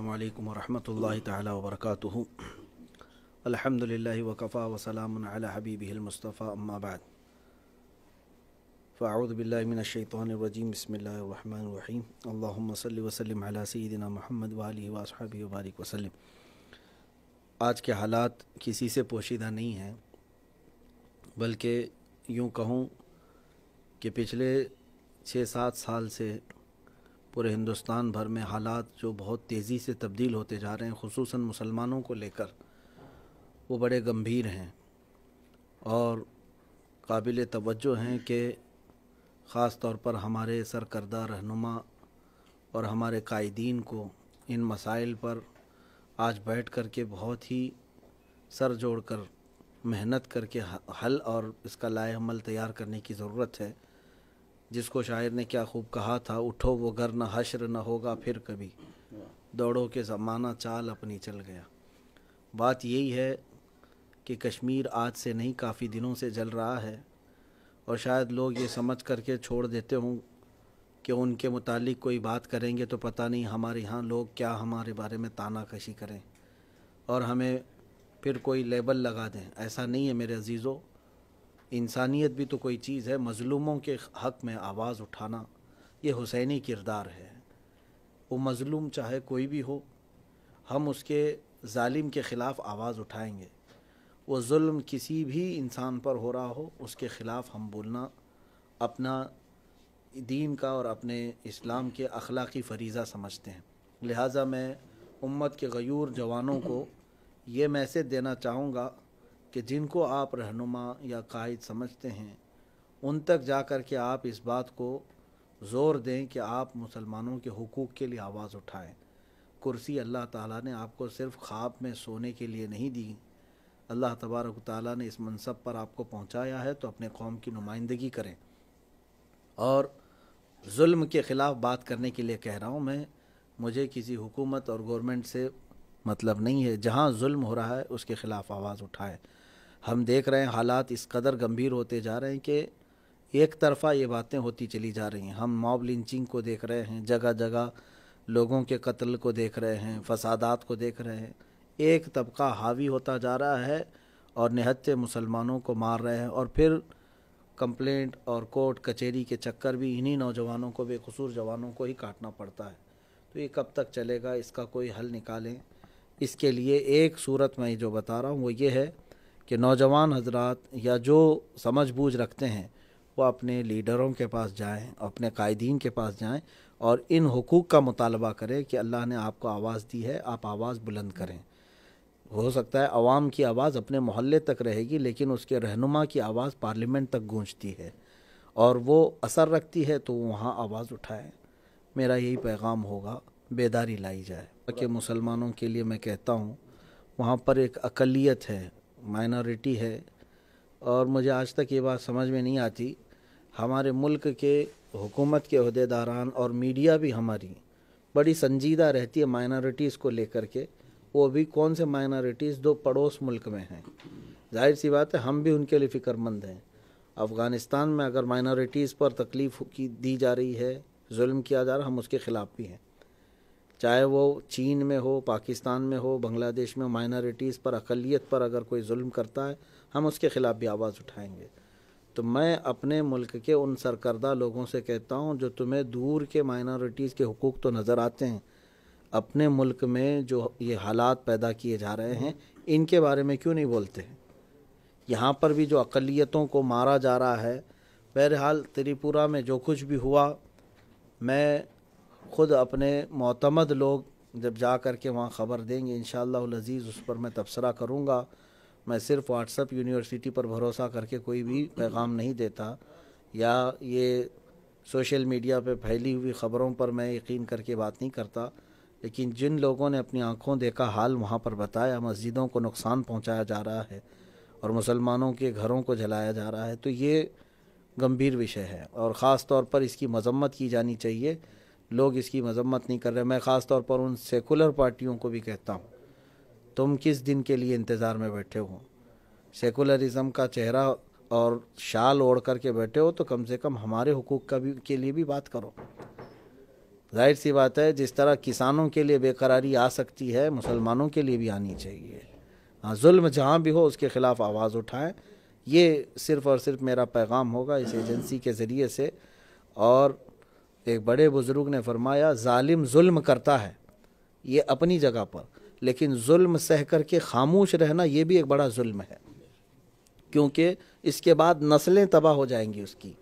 अल्लाम वरहमल तबरक अलहमदिल्ला वक़ा वसलाम हबीबलमस्तफ़ा अम्माबाद फ़ाउदबिल्लाशैतरजीम बसमीम अल्लासल वसलम सैदिना महमद वाली वासब वबारक वसलम आज के हालात किसी से पोशीदा नहीं हैं बल्कि यूँ कहूँ कि पिछले छः सात साल से पूरे हिंदुस्तान भर में हालात जो बहुत तेज़ी से तब्दील होते जा रहे हैं खसूस मुसलमानों को लेकर वो बड़े गंभीर हैं और काबिल तवज्जो हैं कि ख़ास तौर पर हमारे सरकर्दा रहनुमा और हमारे कायदीन को इन मसाइल पर आज बैठ कर के बहुत ही सर जोड़ कर मेहनत करके हल और इसका लाए तैयार करने की ज़रूरत है जिसको शायर ने क्या खूब कहा था उठो वो घर न हश्र न होगा फिर कभी दौड़ो के ज़माना चाल अपनी चल गया बात यही है कि कश्मीर आज से नहीं काफ़ी दिनों से जल रहा है और शायद लोग ये समझ करके छोड़ देते हों कि उनके मुतालिक कोई बात करेंगे तो पता नहीं हमारे यहाँ लोग क्या हमारे बारे में ताना कशी करें और हमें फिर कोई लेबल लगा दें ऐसा नहीं है मेरे अजीज़ों इंसानियत भी तो कोई चीज़ है मज़लूमों के हक़ में आवाज़ उठाना ये हुसैनी किरदार है वो मज़लूम चाहे कोई भी हो हम उसके ालिम के ख़िलाफ़ आवाज़ उठाएंगे वो जुल्म किसी भी इंसान पर हो रहा हो उसके ख़िलाफ़ हम बोलना अपना दीन का और अपने इस्लाम के अखलाक़ी फरीज़ा समझते हैं लिहाजा मैं उम्मत के गयूर जवानों को ये मैसेज देना चाहूँगा कि जिनको आप रहनुमा या कायद समझते हैं उन तक जा कर के आप इस बात को ज़ोर दें कि आप मुसलमानों के हकूक़ के लिए आवाज़ उठाएं कुर्सी अल्लाह ताला ने आपको सिर्फ ख्वाब में सोने के लिए नहीं दी अल्लाह तबारक ताली ने इस मनसब पर आपको पहुँचाया है तो अपने कौम की नुमाइंदगी करें और जुल्म के ख़िलाफ़ बात करने के लिए कह रहा हूँ मैं मुझे किसी हुकूमत और गवर्नमेंट से मतलब नहीं है जहाँ जुल्म हो रहा है उसके ख़िलाफ़ आवाज़ उठाएं हम देख रहे हैं हालात इस कदर गंभीर होते जा रहे हैं कि एक तरफा ये बातें होती चली जा रही हैं हम मॉब लिंचिंग को देख रहे हैं जगह जगह लोगों के कत्ल को देख रहे हैं फसादात को देख रहे हैं एक तबका हावी होता जा रहा है और निहत्ते मुसलमानों को मार रहे हैं और फिर कंप्लेंट और कोर्ट कचहरी के चक्कर भी इन्हीं नौजवानों को बेकसूर जवानों को ही काटना पड़ता है तो ये कब तक चलेगा इसका कोई हल निकालें इसके लिए एक सूरत मैं जो बता रहा हूँ वो ये है कि नौजवान हजरात या जो समझ बूझ रखते हैं वो अपने लीडरों के पास जाएं अपने कायदीन के पास जाएं और इन हकूक़ का मुतालबा करें कि अल्लाह ने आपको आवाज़ दी है आप आवाज़ बुलंद करें हो सकता है आवाम की आवाज़ अपने मोहल्ले तक रहेगी लेकिन उसके रहनुमा की आवाज़ पार्लियामेंट तक गूंजती है और वो असर रखती है तो वहाँ आवाज़ उठाएं मेरा यही पैगाम होगा बेदारी लाई जाए कि मुसलमानों के लिए मैं कहता हूँ वहाँ पर एक अकलीत है माइनॉरिटी है और मुझे आज तक ये बात समझ में नहीं आती हमारे मुल्क के हुकूमत के अहदेदारान और मीडिया भी हमारी बड़ी संजीदा रहती है माइनॉरिटीज़ को लेकर के वो भी कौन से माइनॉरिटीज़ दो पड़ोस मुल्क में हैं जाहिर सी बात है हम भी उनके लिए फ़िक्रमंद हैं अफ़गानिस्तान में अगर माइनॉरिटीज़ पर तकलीफ़ की दी जा रही है जुल्म किया जा रहा हम उसके ख़िलाफ़ भी हैं चाहे वो चीन में हो पाकिस्तान में हो बांग्लादेश में माइनॉरिटीज़ पर अकलीत पर अगर कोई जुल्म करता है हम उसके ख़िलाफ़ भी आवाज़ उठाएंगे तो मैं अपने मुल्क के उन सरकर्दा लोगों से कहता हूँ जो तुम्हें दूर के माइनॉरिटीज़ के हकूक़ तो नज़र आते हैं अपने मुल्क में जो ये हालात पैदा किए जा रहे हैं इनके बारे में क्यों नहीं बोलते हैं यहाँ पर भी जो अकलीतों को मारा जा रहा है बहरहाल त्रिपुरा में जो कुछ भी हुआ मैं ख़ुद अपने मोतमद लोग जब जा कर के वहाँ ख़बर देंगे इन शज़ीज़ उस पर मैं तबसरा करूँगा मैं सिर्फ व्हाट्सअप यूनिवर्सिटी पर भरोसा करके कोई भी पैगाम नहीं देता या ये सोशल मीडिया पे फैली हुई ख़बरों पर मैं यकीन करके बात नहीं करता लेकिन जिन लोगों ने अपनी आँखों देखा हाल वहाँ पर बताया मस्जिदों को नुकसान पहुँचाया जा रहा है और मुसलमानों के घरों को जलाया जा रहा है तो ये गंभीर विषय है और ख़ास तौर पर इसकी मजम्मत की जानी चाहिए लोग इसकी मजम्मत नहीं कर रहे मैं ख़ास तौर पर उन सेकुलर पार्टियों को भी कहता हूँ तुम किस दिन के लिए इंतज़ार में बैठे हो सेकुलरिज़म का चेहरा और शाल ओढ़ करके बैठे हो तो कम से कम हमारे हकूक़ का भी के लिए भी बात करो जाहिर सी बात है जिस तरह किसानों के लिए बेकरारी आ सकती है मुसलमानों के लिए भी आनी चाहिए हाँ जुल्म जहाँ भी हो उसके ख़िलाफ़ आवाज़ उठाएं ये सिर्फ़ और सिर्फ मेरा पैगाम होगा इस एजेंसी के ज़रिए से और एक बड़े बुज़ुर्ग ने फरमाया ज़ालिम जुल्म करता है ये अपनी जगह पर लेकिन जुल्म सह कर के खामोश रहना ये भी एक बड़ा जुल्म है क्योंकि इसके बाद नस्लें तबाह हो जाएंगी उसकी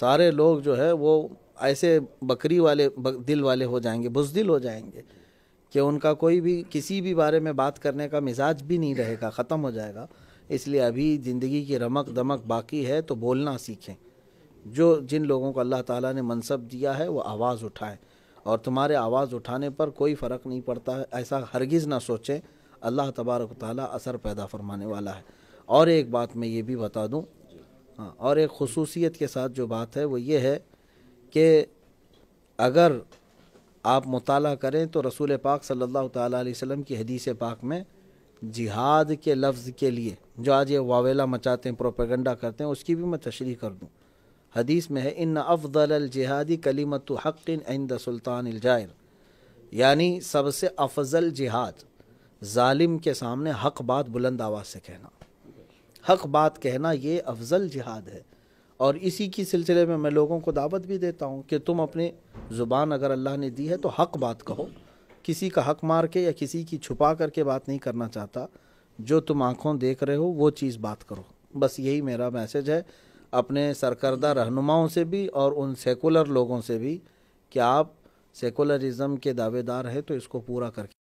सारे लोग जो है वो ऐसे बकरी वाले दिल वाले हो जाएंगे बुजदिल हो जाएंगे कि उनका कोई भी किसी भी बारे में बात करने का मिजाज भी नहीं रहेगा ख़त्म हो जाएगा इसलिए अभी ज़िंदगी की रमक दमक बाकी है तो बोलना सीखें जो जिन लोगों को अल्लाह ताला ने मनसब दिया है वो आवाज़ उठाएं और तुम्हारे आवाज़ उठाने पर कोई फ़र्क नहीं पड़ता है ऐसा हरगिज़ ना सोचें अल्लाह तबारक ताली असर पैदा फरमाने वाला है और एक बात मैं ये भी बता दूँ हाँ और एक खसूसियत के साथ जो बात है वो ये है कि अगर आप मताल करें तो रसूल पाक सल्लल्लाहु अलैहि वसल्लम की हदीस पाक में जिहाद के लफ्ज़ के लिए जो आज ये वावेला मचाते हैं प्रोपेगेंडा करते हैं उसकी भी मैं तशरी कर दूँ हदीस में है इन अफ़ल जिहादी कलीमत हक़ इंद सुल्तान जायर यानी सबसे अफजल जिहाद ालिम के सामने हक बात बुलंद आवाज़ से कहना हक बात कहना ये अफजल जिहाद है और इसी की सिलसिले में मैं लोगों को दावत भी देता हूँ कि तुम अपने ज़ुबान अगर अल्लाह ने दी है तो हक बात कहो किसी का हक मार के या किसी की छुपा करके बात नहीं करना चाहता जो तुम आँखों देख रहे हो वो चीज़ बात करो बस यही मेरा मैसेज है अपने सरकर्दा रहनुमाओं से भी और उन सेकुलर लोगों से भी कि आप सेकुलरिज्म के दावेदार हैं तो इसको पूरा करके